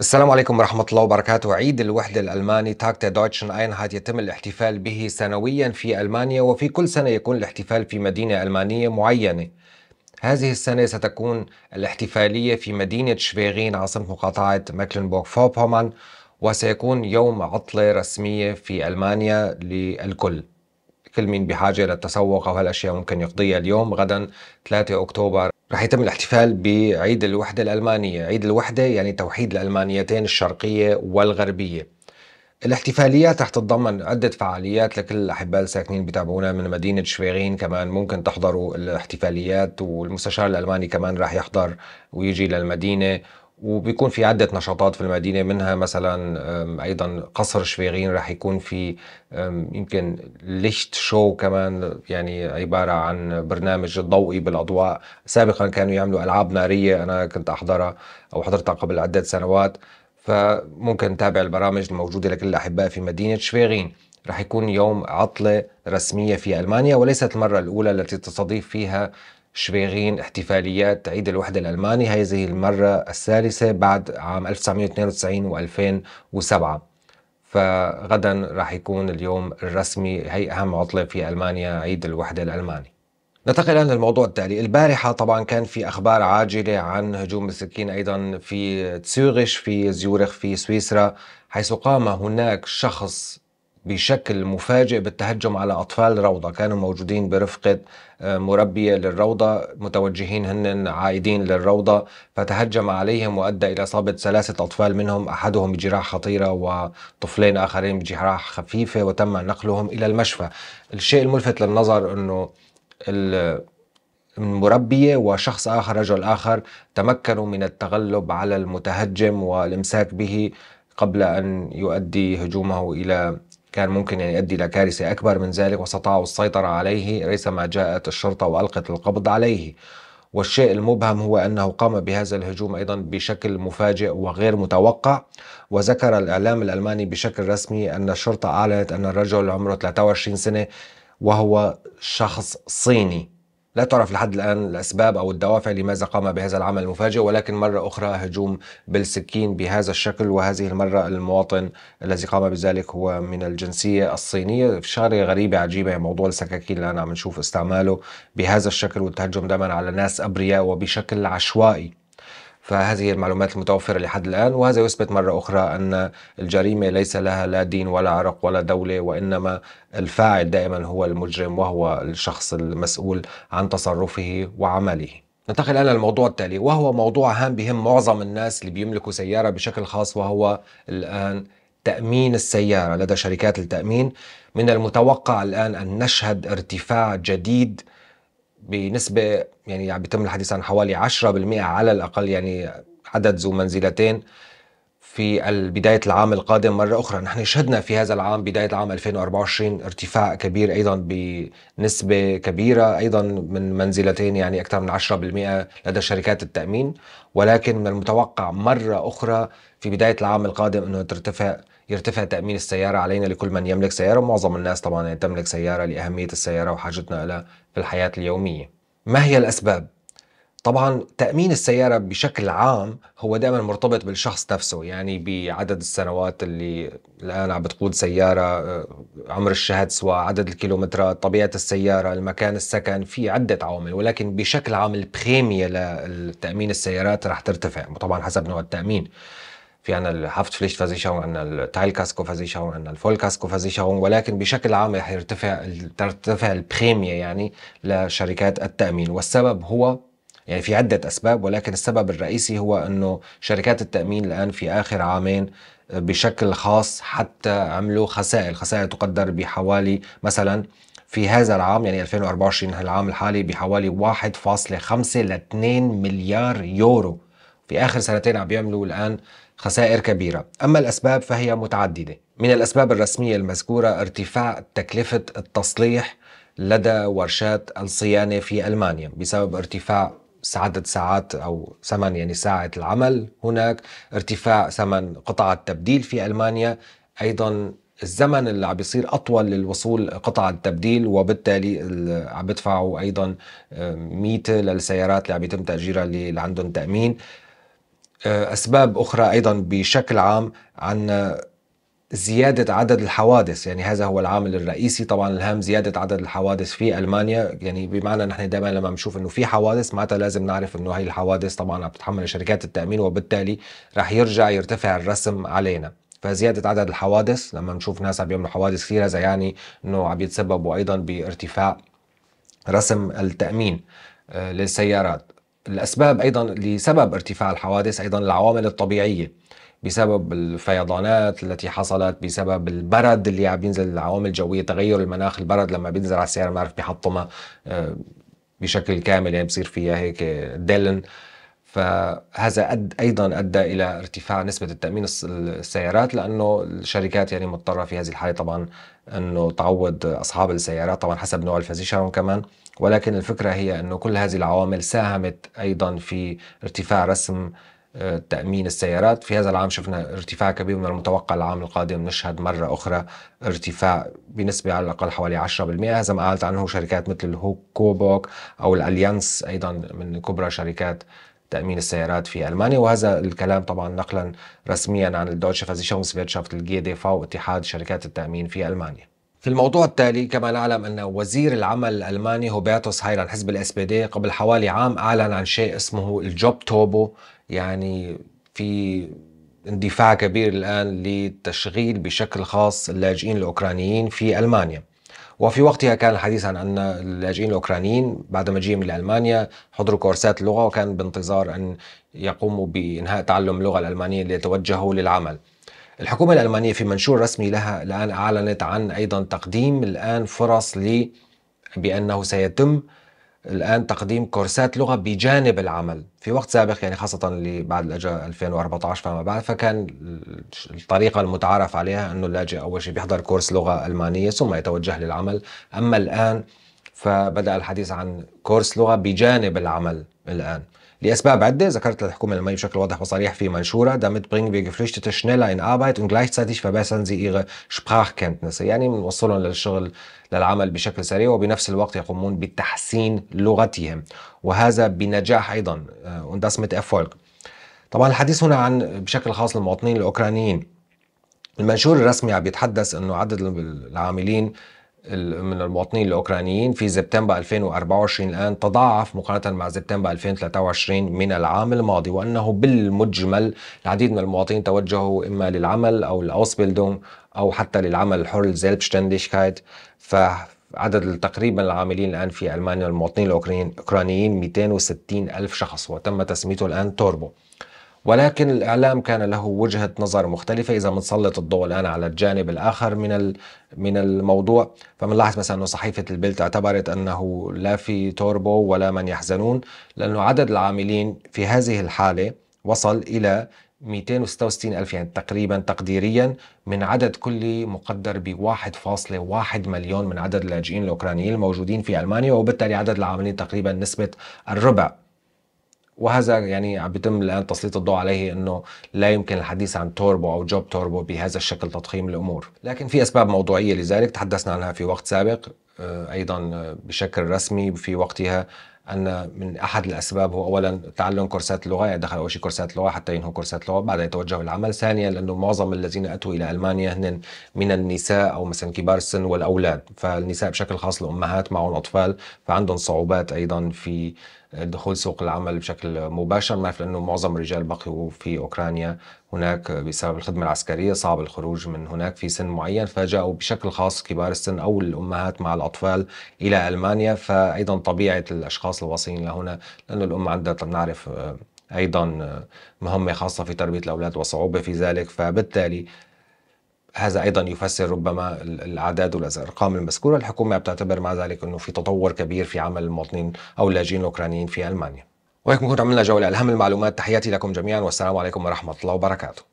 السلام عليكم ورحمة الله وبركاته عيد الوحدة الألماني تاكتا دويتشن اينهايت يتم الاحتفال به سنويا في ألمانيا وفي كل سنة يكون الاحتفال في مدينة ألمانية معينة هذه السنة ستكون الاحتفالية في مدينة شفيغين عاصمة مقاطعة مكلنبورغ فوربومن وسيكون يوم عطلة رسمية في ألمانيا للكل كل مين بحاجه للتسوق او هالاشياء ممكن يقضيها اليوم غدا 3 اكتوبر رح يتم الاحتفال بعيد الوحده الالمانيه، عيد الوحده يعني توحيد الالمانيتين الشرقيه والغربيه. الاحتفاليات رح تتضمن عدة فعاليات لكل الأحباء الساكنين بتابعونا من مدينة شفيغين كمان ممكن تحضروا الاحتفاليات والمستشار الألماني كمان رح يحضر ويجي للمدينة وبيكون في عدة نشاطات في المدينة منها مثلا أيضا قصر شفيرين راح يكون في يمكن ليشت شو كمان يعني عبارة عن برنامج ضوئي بالأضواء سابقا كانوا يعملوا ألعاب نارية أنا كنت أحضرها أو حضرتها قبل عدة سنوات فممكن تتابع البرامج الموجودة لكل الأحباء في مدينة شفيغين راح يكون يوم عطلة رسمية في ألمانيا وليست المرة الأولى التي تستضيف فيها شفيغين احتفاليات عيد الوحدة الألماني هذه المرة الثالثة بعد عام 1992 و2007 فغدا راح يكون اليوم الرسمي هي أهم عطلة في ألمانيا عيد الوحدة الألماني ننتقل الان للموضوع التالي، البارحه طبعا كان في اخبار عاجله عن هجوم السكين ايضا في تسيوريش في زيورخ في سويسرا حيث قام هناك شخص بشكل مفاجئ بالتهجم على أطفال روضة كانوا موجودين برفقة آه، مربية للروضة متوجهين هن عائدين للروضة فتهجم عليهم وأدى إلى إصابة ثلاثة أطفال منهم أحدهم بجراح خطيرة وطفلين آخرين بجراح خفيفة وتم نقلهم إلى المشفى الشيء الملفت للنظر أنه المربيه وشخص آخر رجل آخر تمكنوا من التغلب على المتهجم والإمساك به قبل أن يؤدي هجومه إلى كان ممكن أن يعني يؤدي إلى كارثة أكبر من ذلك واستطاعوا السيطرة عليه ريثما جاءت الشرطة وألقت القبض عليه والشيء المبهم هو أنه قام بهذا الهجوم أيضا بشكل مفاجئ وغير متوقع وذكر الإعلام الألماني بشكل رسمي أن الشرطة أعلنت أن الرجل عمره 23 سنة وهو شخص صيني لا تعرف لحد الآن الأسباب أو الدوافع لماذا قام بهذا العمل المفاجئ ولكن مرة أخرى هجوم بالسكين بهذا الشكل وهذه المرة المواطن الذي قام بذلك هو من الجنسية الصينية شغلة غريبة عجيبة يعني موضوع السكاكين اللي أنا عم نشوف استعماله بهذا الشكل والتهجم دائما على ناس أبرياء وبشكل عشوائي فهذه المعلومات المتوفرة لحد الآن وهذا يثبت مرة أخرى أن الجريمة ليس لها لا دين ولا عرق ولا دولة وإنما الفاعل دائما هو المجرم وهو الشخص المسؤول عن تصرفه وعمله ننتقل الان للموضوع التالي وهو موضوع هام بهم معظم الناس اللي بيملكوا سياره بشكل خاص وهو الان تامين السياره لدى شركات التامين من المتوقع الان ان نشهد ارتفاع جديد بنسبه يعني عم بيتم الحديث عن حوالي 10% على الاقل يعني عدد ذو منزلتين في بداية العام القادم مرة أخرى نحن شهدنا في هذا العام بداية العام 2024 ارتفاع كبير أيضا بنسبة كبيرة أيضا من منزلتين يعني أكثر من 10% لدى شركات التأمين ولكن من المتوقع مرة أخرى في بداية العام القادم أنه ترتفع يرتفع تأمين السيارة علينا لكل من يملك سيارة معظم الناس طبعا تملك سيارة لأهمية السيارة وحاجتنا لها في الحياة اليومية ما هي الأسباب؟ طبعا تأمين السيارة بشكل عام هو دائما مرتبط بالشخص نفسه يعني بعدد السنوات اللي الآن عم بتقود سيارة آه، عمر الشهادس وعدد الكيلومترات طبيعة السيارة المكان السكن في عدة عوامل ولكن بشكل عام البريمية لتأمين السيارات رح ترتفع طبعا حسب نوع التأمين في عنا التايل كاسكو عندنا عنا الفول الفولكاسكو فازيشاون ولكن بشكل عام رح يرتفع ترتفع البريميا يعني لشركات التامين والسبب هو يعني في عدة أسباب ولكن السبب الرئيسي هو أنه شركات التأمين الآن في آخر عامين بشكل خاص حتى عملوا خسائر خسائر تقدر بحوالي مثلا في هذا العام يعني 2024 العام الحالي بحوالي 1.5 ل 2 مليار يورو في آخر سنتين عم بيعملوا الآن خسائر كبيرة أما الأسباب فهي متعددة من الأسباب الرسمية المذكورة ارتفاع تكلفة التصليح لدى ورشات الصيانة في ألمانيا بسبب ارتفاع عدد ساعات أو ثمن يعني ساعة العمل هناك ارتفاع ثمن قطع التبديل في ألمانيا أيضا الزمن اللي عم بيصير اطول للوصول قطع التبديل وبالتالي عم بدفعوا ايضا ميته للسيارات اللي عم يتم تاجيرها اللي عندهم تامين آه، أسباب أخرى أيضا بشكل عام عن زيادة عدد الحوادث يعني هذا هو العامل الرئيسي طبعا الهام زيادة عدد الحوادث في ألمانيا يعني بمعنى نحن دائما لما بنشوف أنه في حوادث معناتها لازم نعرف أنه هاي الحوادث طبعا عم شركات التأمين وبالتالي رح يرجع يرتفع الرسم علينا فزيادة عدد الحوادث لما نشوف ناس عم يعملوا حوادث كثيرة هذا يعني أنه عم يتسببوا أيضا بارتفاع رسم التأمين آه، للسيارات الأسباب أيضا لسبب ارتفاع الحوادث أيضا العوامل الطبيعية بسبب الفيضانات التي حصلت بسبب البرد اللي عم بينزل العوامل الجوية تغير المناخ البرد لما بينزل على السيارة بنعرف بيحطمها آه، بشكل كامل يعني بصير فيها هيك دلن فهذا أد ايضا ادى الى ارتفاع نسبه التامين السيارات لانه الشركات يعني مضطره في هذه الحاله طبعا انه تعوض اصحاب السيارات طبعا حسب نوع الفازيشن كمان ولكن الفكره هي انه كل هذه العوامل ساهمت ايضا في ارتفاع رسم آه، تأمين السيارات في هذا العام شفنا ارتفاع كبير من المتوقع العام القادم نشهد مرة أخرى ارتفاع بنسبة على الأقل حوالي 10% هذا ما قالت عنه شركات مثل الهوك كوبوك أو الأليانس أيضا من كبرى شركات تأمين السيارات في ألمانيا وهذا الكلام طبعا نقلا رسميا عن الدوتشه فازيشونسفيرتشافت الجي دي فاو اتحاد شركات التأمين في ألمانيا في الموضوع التالي كما نعلم أن وزير العمل الألماني هوبيرتوس هايل حزب الاس بي دي قبل حوالي عام أعلن عن شيء اسمه الجوب توبو يعني في اندفاع كبير الآن لتشغيل بشكل خاص اللاجئين الأوكرانيين في ألمانيا وفي وقتها كان الحديث عن أن اللاجئين الأوكرانيين بعد مجيئهم إلى ألمانيا حضروا كورسات لغة وكان بانتظار أن يقوموا بإنهاء تعلم اللغة الألمانية ليتوجهوا للعمل الحكومة الألمانية في منشور رسمي لها الآن أعلنت عن أيضا تقديم الآن فرص ل بأنه سيتم الآن تقديم كورسات لغة بجانب العمل في وقت سابق يعني خاصة اللي بعد الأجا 2014 فما بعد فكان الطريقة المتعارف عليها أنه اللاجئ أول شيء بيحضر كورس لغة ألمانية ثم يتوجه للعمل أما الآن فبدأ الحديث عن كورس لغة بجانب العمل الآن لأسباب عدة ذكرت الحكومة الألمانية بشكل واضح وصريح في منشورة damit bringen wir Geflüchtete schneller in Arbeit und gleichzeitig verbessern sie ihre Sprachkenntnisse يعني بنوصلهم للشغل للعمل بشكل سريع وبنفس الوقت يقومون بتحسين لغتهم وهذا بنجاح أيضا آه، und das mit Erfolg طبعا الحديث هنا عن بشكل خاص المواطنين الأوكرانيين المنشور الرسمي عم بيتحدث أنه عدد العاملين من المواطنين الاوكرانيين في سبتمبر 2024 الان تضاعف مقارنه مع سبتمبر 2023 من العام الماضي وانه بالمجمل العديد من المواطنين توجهوا اما للعمل او الاوسبيلدون او حتى للعمل الحر selbstständigkeit ف عدد تقريبا العاملين الان في المانيا المواطنين الاوكرانيين 260 الف شخص وتم تسميته الان توربو ولكن الإعلام كان له وجهة نظر مختلفة إذا بنسلط الضوء الآن على الجانب الآخر من من الموضوع فبنلاحظ مثلا أنه صحيفة البلد اعتبرت أنه لا في توربو ولا من يحزنون لأنه عدد العاملين في هذه الحالة وصل إلى 266 ألف يعني تقريبا تقديريا من عدد كلي مقدر ب 1.1 مليون من عدد اللاجئين الأوكرانيين الموجودين في ألمانيا وبالتالي عدد العاملين تقريبا نسبة الربع وهذا يعني عم بيتم الان تسليط الضوء عليه انه لا يمكن الحديث عن توربو او جوب توربو بهذا الشكل تضخيم الامور، لكن في اسباب موضوعيه لذلك تحدثنا عنها في وقت سابق آه، ايضا آه، بشكل رسمي في وقتها ان من احد الاسباب هو اولا تعلم كورسات اللغه يعني دخل اول شيء كورسات لغه حتى ينهوا كورسات لغه بعدها يتوجهوا للعمل ثانيا لانه معظم الذين اتوا الى المانيا هن من النساء او مثلا كبار السن والاولاد فالنساء بشكل خاص الامهات معهم اطفال فعندهم صعوبات ايضا في دخول سوق العمل بشكل مباشر ما في لانه معظم الرجال بقوا في اوكرانيا هناك بسبب الخدمه العسكريه صعب الخروج من هناك في سن معين فجاءوا بشكل خاص كبار السن او الامهات مع الاطفال الى المانيا فايضا طبيعه الاشخاص الواصلين لهنا لانه الام عندها بنعرف آه، ايضا آه، مهمه خاصه في تربيه الاولاد وصعوبه في ذلك فبالتالي هذا أيضا يفسر ربما الأعداد والأرقام المذكورة الحكومة بتعتبر مع ذلك أنه في تطور كبير في عمل المواطنين أو اللاجئين الأوكرانيين في ألمانيا وهيك بنكون عملنا جولة على أهم المعلومات تحياتي لكم جميعا والسلام عليكم ورحمة الله وبركاته